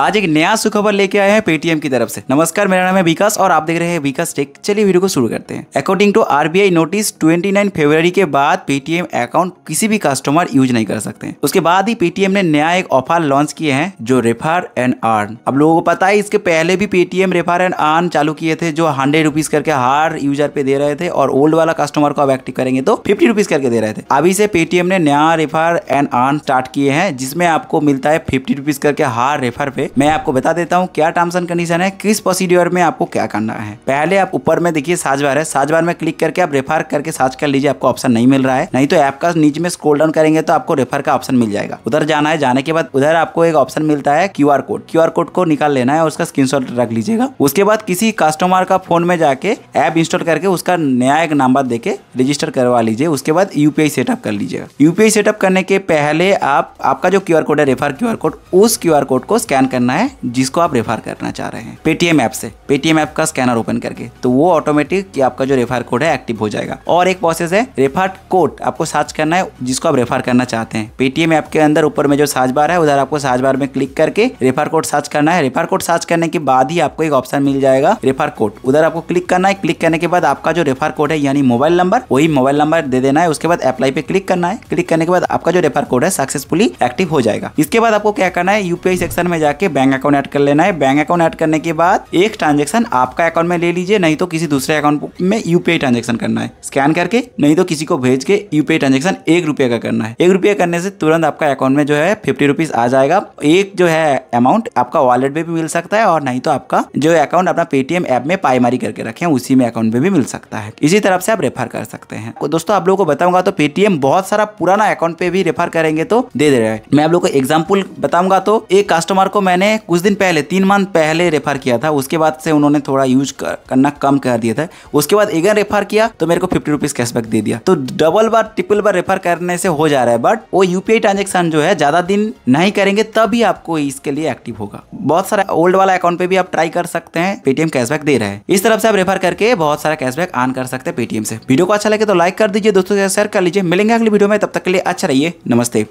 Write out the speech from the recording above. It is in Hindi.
आज एक नया सुखबर लेके आए हैं पेटीएम की तरफ से नमस्कार मेरा नाम है विकास और आप देख रहे हैं विकास टेक चलिए वीडियो को शुरू करते हैं अकॉर्डिंग टू आरबीआई नोटिस 29 फरवरी के बाद पेटीएम अकाउंट किसी भी कस्टमर यूज नहीं कर सकते उसके बाद ही पेटीएम ने नया एक ऑफर लॉन्च किए हैं जो रेफर एंड आर्न अब लोगों को पता है इसके पहले भी पेटीएम रेफर एंड आर्न चालू किए थे जो हंड्रेड रुपीज करके हर यूजर पे दे रहे थे और ओल्ड वाला कस्टमर को अब एक्टिव करेंगे तो फिफ्टी रुपीज करके दे रहे थे अभी से पेटीएम ने नया रेफर एंड आर्न स्टार्ट किए हैं जिसमें आपको मिलता है फिफ्टी रुपीज करके हर रेफर पे मैं आपको बता देता हूँ क्या टर्म्स एंड कंडीशन है किस प्रोसीड्योर में आपको क्या करना है पहले आप ऊपर में देखिए साजवार है साजवार में क्लिक करके आप रेफर करके साज कर लीजिए आपको ऑप्शन नहीं मिल रहा है नहीं तो ऐप का नीचे में स्क्रोल डाउन करेंगे तो आपको रेफर का ऑप्शन मिल जाएगा उधर जाना है जाने के बाद उधर आपको एक ऑप्शन मिलता है क्यू कोड क्यू कोड को निकाल लेना है और उसका स्क्रीन रख लीजिएगा उसके बाद किसी कस्टमर का फोन में जाके ऐप इंस्टॉल करके उसका नया एक नंबर देके रजिस्टर करवा लीजिए उसके बाद यूपीआई सेटअप कर लीजिएगा यूपीआई सेटअप करने के पहले आप आपका जो क्यू कोड है रेफर क्यू कोड उस क्यू कोड को स्कैन कर करना है जिसको आप रेफर करना चाह रहे हैं पेटीएम ऐप से पेटीएम ऐप का स्कैनर ओपन करके तो वो ऑटोमेटिक आपका जो रेफर कोड है एक्टिव हो जाएगा और एक प्रोसेस है रेफर कोड आपको सर्च करना है जिसको आप रेफर करना चाहते हैं पेटीएम ऐप के अंदर ऊपर में जो सर्च बार है उधर आपको सर्च बार में क्लिक करके रेफर कोड सर्च करना है रेफर कोड सर्च करने के बाद ही आपको एक ऑप्शन मिल जाएगा रेफर कोड उधर आपको क्लिक करना है क्लिक करने के बाद आपका जो रेफर कोड है यानी मोबाइल नंबर वही मोबाइल नंबर दे देना है उसके बाद अप्लाई पे क्लिक करना है क्लिक करने के बाद आपका जो रेफर कोड है सक्सेसफुली एक्टिव हो जाएगा इसके बाद आपको क्या करना है यूपीआई सेक्शन में जाकर जाके बैंक अकाउंट ऐड कर लेना है बैंक अकाउंट ऐड करने के बाद एक ट्रांजेक्शन आपका अकाउंट में ले लीजिए नहीं तो किसी दूसरे अकाउंट में यूपीआई ट्रांजेक्शन करना है स्कैन करके नहीं तो किसी को भेज के यूपीआई ट्रांजेक्शन एक रुपये का करना है एक रुपया करने से तुरंत आपका अकाउंट में जो है फिफ्टी रुपीज आ जाएगा एक जो है अमाउंट आपका वॉलेट में भी मिल सकता है और नहीं तो आपका जो अकाउंट अपना पेटीएम ऐप में पाईमारी करके रखे उसी में अकाउंट में भी मिल सकता है इसी तरफ से आप रेफर कर सकते हैं तो दोस्तों आप लोगों को बताऊंगा तो पेटीएम बहुत सारा पुराना अकाउंट पे भी रेफर करेंगे तो दे दे रहे हैं मैं आप लोग को एग्जाम्पल बताऊंगा तो एक कस्टमर को मैंने कुछ दिन पहले तीन मंथ पहले रेफर किया था उसके बाद से उन्होंने थोड़ा यूज कर, करना कम कर दिया था उसके बाद अगेन रेफर किया तो मेरे को फिफ्टी रुपीज़ कैशबैक दे दिया तो डबल बार ट्रिपल बार रेफर करने से हो जा रहा है बट वो यूपीआई ट्रांजेक्शन जो है ज़्यादा दिन नहीं करेंगे तभी आपको इसके लिए एक्टिव होगा बहुत सारा ओल्ड वाला अकाउंट पे भी आप ट्राई कर सकते हैं पेटीएम कैशबैक दे रहे इस तरफ से आप रेफर करके बहुत सारा कैशबैक आन कर सकते हैं पेटीएम से वीडियो को अच्छा लगे तो लाइक कर दीजिए दोस्तों के शेयर कर लीजिए मिलेंगे अगली वीडियो में तब तक के लिए अच्छा रहिए नमस्ते